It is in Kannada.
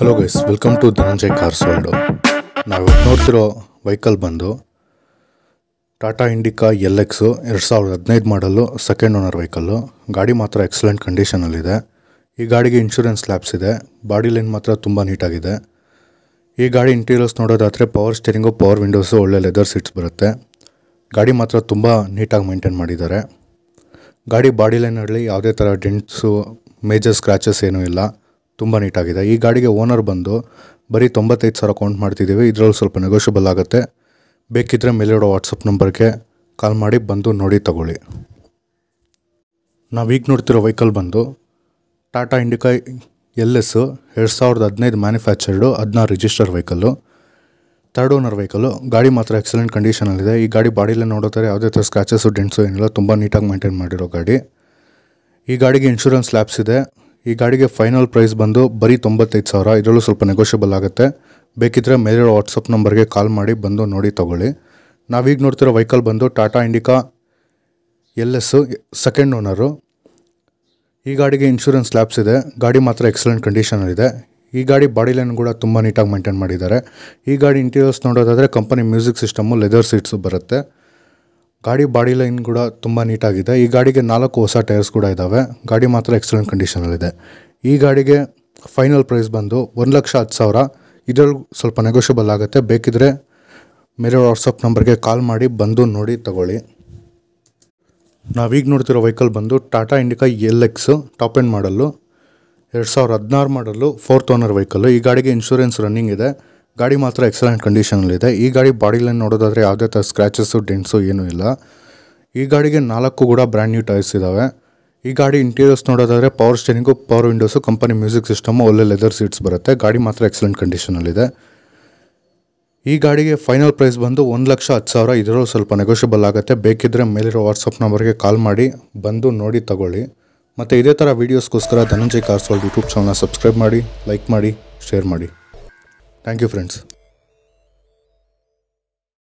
Hello guys welcome to Dhananjay car world ನಾವು ನೋಡ್ತಿರೋ ವೆಹಿಕಲ್ ಬಂದು ಟಾಟಾ ಇಂಡಿಕಾ ಎಲ್ ಎಕ್ಸು ಎರಡು ಸಾವಿರದ ಹದಿನೈದು ಮಾಡಲು ಸೆಕೆಂಡ್ ಓನರ್ ವೆಹಿಕಲ್ಲು ಗಾಡಿ ಮಾತ್ರ ಎಕ್ಸಲೆಂಟ್ ಕಂಡೀಷನಲ್ಲಿದೆ ಈ ಗಾಡಿಗೆ ಇನ್ಶೂರೆನ್ಸ್ ಲ್ಯಾಬ್ಸ್ ಇದೆ ಬಾಡಿ ಲೈನ್ ಮಾತ್ರ ತುಂಬ ನೀಟಾಗಿದೆ ಈ ಗಾಡಿ ಇಂಟೀರಿಯರ್ಸ್ ನೋಡೋದಾದರೆ ಪವರ್ ಸ್ಟೇರಿಂಗು ಪವರ್ ವಿಂಡೋಸು ಒಳ್ಳೆ ಲೆದರ್ ಸೀಟ್ಸ್ ಬರುತ್ತೆ ಗಾಡಿ ಮಾತ್ರ ತುಂಬ ನೀಟಾಗಿ ಮೇಂಟೈನ್ ಮಾಡಿದ್ದಾರೆ ಗಾಡಿ ಬಾಡಿ ಲೈನಲ್ಲಿ ಯಾವುದೇ ಥರ ಡೆಂಟ್ಸು ಮೇಜರ್ ಸ್ಕ್ರ್ಯಾಚಸ್ ಏನೂ ಇಲ್ಲ ತುಂಬ ನೀಟಾಗಿದೆ ಈ ಗಾಡಿಗೆ ಓನರ್ ಬಂದು ಬರೀ ತೊಂಬತ್ತೈದು ಸಾವಿರ ಕೌಂಟ್ ಮಾಡ್ತಿದ್ದೀವಿ ಇದರಲ್ಲಿ ಸ್ವಲ್ಪ ನೆಗೋಷಿಯಬಲ್ ಆಗುತ್ತೆ ಬೇಕಿದ್ದರೆ ಮೇಲಿಡೋ ವಾಟ್ಸಪ್ ನಂಬರ್ಗೆ ಕಾಲ್ ಮಾಡಿ ಬಂದು ನೋಡಿ ತಗೊಳ್ಳಿ ಈಗ ನೋಡ್ತಿರೋ ವೆಹಿಕಲ್ ಬಂದು ಟಾಟಾ ಇಂಡಿಕಾ ಎಲ್ ಎಸ್ಸು ಎರಡು ಸಾವಿರದ ಹದಿನೈದು ಮ್ಯಾನುಫ್ಯಾಕ್ಚರ್ಡು ಹದಿನಾರು register vehicle third owner vehicle ಗಾಡಿ ಮಾತ್ರ ಎಕ್ಸಲೆಂಟ್ ಕಂಡೀಷನಲ್ಲಿದೆ ಈ ಗಾಡಿ ಬಾಡಿಲೇ ನೋಡೋತಾರೆ ಯಾವುದೇ ಥರ ಸ್ಕ್ರಾಚಸ್ಸು ಡೆಂಟ್ಸು ಏನಿಲ್ಲ ತುಂಬ ನೀಟಾಗಿ ಮೇಂಟೈನ್ ಮಾಡಿರೋ ಗಾಡಿ ಈ ಗಾಡಿಗೆ ಇನ್ಶೂರೆನ್ಸ್ ಲ್ಯಾಬ್ಸ್ ಇದೆ ಈ ಗಾಡಿಗೆ ಫೈನಲ್ ಪ್ರೈಸ್ ಬಂದು ಬರೀ ತೊಂಬತ್ತೈದು ಸಾವಿರ ಇದರಲ್ಲೂ ಸ್ವಲ್ಪ ನೆಗೋಷಿಯಬಲ್ ಆಗುತ್ತೆ ಬೇಕಿದ್ದರೆ ಮೇಲಿರೋ ವಾಟ್ಸಪ್ ನಂಬರ್ಗೆ ಕಾಲ್ ಮಾಡಿ ಬಂದು ನೋಡಿ ತೊಗೊಳ್ಳಿ ನಾವೀಗ ನೋಡ್ತಿರೋ ವೆಹಿಕಲ್ ಬಂದು Tata Indica L S second owner ಈ ಗಾಡಿಗೆ ಇನ್ಶೂರೆನ್ಸ್ ಲ್ಯಾಬ್ಸ್ ಇದೆ ಗಾಡಿ ಮಾತ್ರ ಎಕ್ಸಲೆಂಟ್ ಕಂಡೀಷನಲ್ಲಿದೆ ಈ ಗಾಡಿ ಬಾಡಿ ಲೈನ್ ಕೂಡ ತುಂಬ ನೀಟಾಗಿ ಮೇಂಟೈನ್ ಮಾಡಿದ್ದಾರೆ ಈ ಗಾಡಿ ಇಂಟೀರಿಯರ್ಸ್ ನೋಡೋದಾದರೆ company music system leather seats ಬರುತ್ತೆ ಗಾಡಿ ಬಾಡಿ ಲೈನ್ ಕೂಡ ತುಂಬ ನೀಟಾಗಿದೆ ಈ ಗಾಡಿಗೆ ನಾಲ್ಕು ಹೊಸ ಟೈರ್ಸ್ ಕೂಡ ಇದ್ದಾವೆ ಗಾಡಿ ಮಾತ್ರ ಎಕ್ಸಲೆಂಟ್ ಕಂಡೀಷನಲ್ಲಿದೆ ಈ ಗಾಡಿಗೆ ಫೈನಲ್ ಪ್ರೈಸ್ ಬಂದು ಒಂದು ಲಕ್ಷ ಹತ್ತು ಸಾವಿರ ಇದರಲ್ಲಿ ಸ್ವಲ್ಪ ನೆಗೋಷಿಯಬಲ್ ಆಗುತ್ತೆ ಬೇಕಿದ್ರೆ ಮೇರೆ ವಾಟ್ಸಪ್ ನಂಬರ್ಗೆ ಕಾಲ್ ಮಾಡಿ ಬಂದು ನೋಡಿ ತಗೊಳ್ಳಿ ನಾವೀಗ ನೋಡ್ತಿರೋ ವೆಹಿಕಲ್ ಬಂದು Tata Indica L X top end model ಎರಡು ಸಾವಿರದ ಹದಿನಾರು ಮಾಡಲು ಫೋರ್ತ್ ಓನರ್ ವೆಹಿಕಲ್ಲು ಈ ಗಾಡಿಗೆ ಇನ್ಶೂರೆನ್ಸ್ ರನ್ನಿಂಗ್ ಇದೆ ಗಾಡಿ ಮಾತ್ರ ಎಕ್ಸಲೆಂಟ್ ಕಂಡೀಷನಲ್ಲಿದೆ ಈ ಗಾಡಿ ಬಾಡಿ ಲೈನ್ ನೋಡೋದಾದರೆ ಯಾವುದೇ ಥರ ಸ್ಕ್ರ್ಯಾಚಸ್ಸು ಡೆಂಟ್ಸು ಏನೂ ಇಲ್ಲ ಈ ಗಾಡಿಗೆ ನಾಲ್ಕು ಕೂಡ ಬ್ರ್ಯಾಂಡ್ ನ್ಯೂ ಟೈರ್ಸ್ ಇದ್ದಾವೆ ಈ ಗಾಡಿ ಇಂಟೀರಿಯರ್ಸ್ ನೋಡೋದಾದರೆ power steering power windows company music system ಒಳ್ಳೆ ಲೆದರ್ ಸೀಟ್ಸ್ ಬರುತ್ತೆ ಗಾಡಿ ಮಾತ್ರ ಎಕ್ಸಲೆಂಟ್ ಕಂಡೀಷನಲ್ಲಿದೆ ಈ ಗಾಡಿಗೆ ಫೈನಲ್ ಪ್ರೈಸ್ ಬಂದು ಒಂದು ಲಕ್ಷ ಹತ್ತು ಸಾವಿರ ಇದರಲ್ಲೂ ಸ್ವಲ್ಪ ನೆಗೋಷಿಯಬಲ್ ಆಗುತ್ತೆ ಬೇಕಿದ್ದರೆ ಮೇಲಿರೋ ವಾಟ್ಸಪ್ ನಂಬರ್ಗೆ ಕಾಲ್ ಮಾಡಿ ಬಂದು ನೋಡಿ ತಗೊಳ್ಳಿ ಮತ್ತು ಇದೇ ಥರ ವೀಡಿಯೋಸ್ಗೋಸ್ಕರ ಧನಂಜಯ್ ಕಾರ್ಸ್ವಾಲ್ ಯೂಟ್ಯೂಬ್ ಚಾನಲ್ನ ಸಬ್ಸ್ಕ್ರೈಬ್ ಮಾಡಿ ಲೈಕ್ ಮಾಡಿ ಶೇರ್ ಮಾಡಿ Thank you, friends.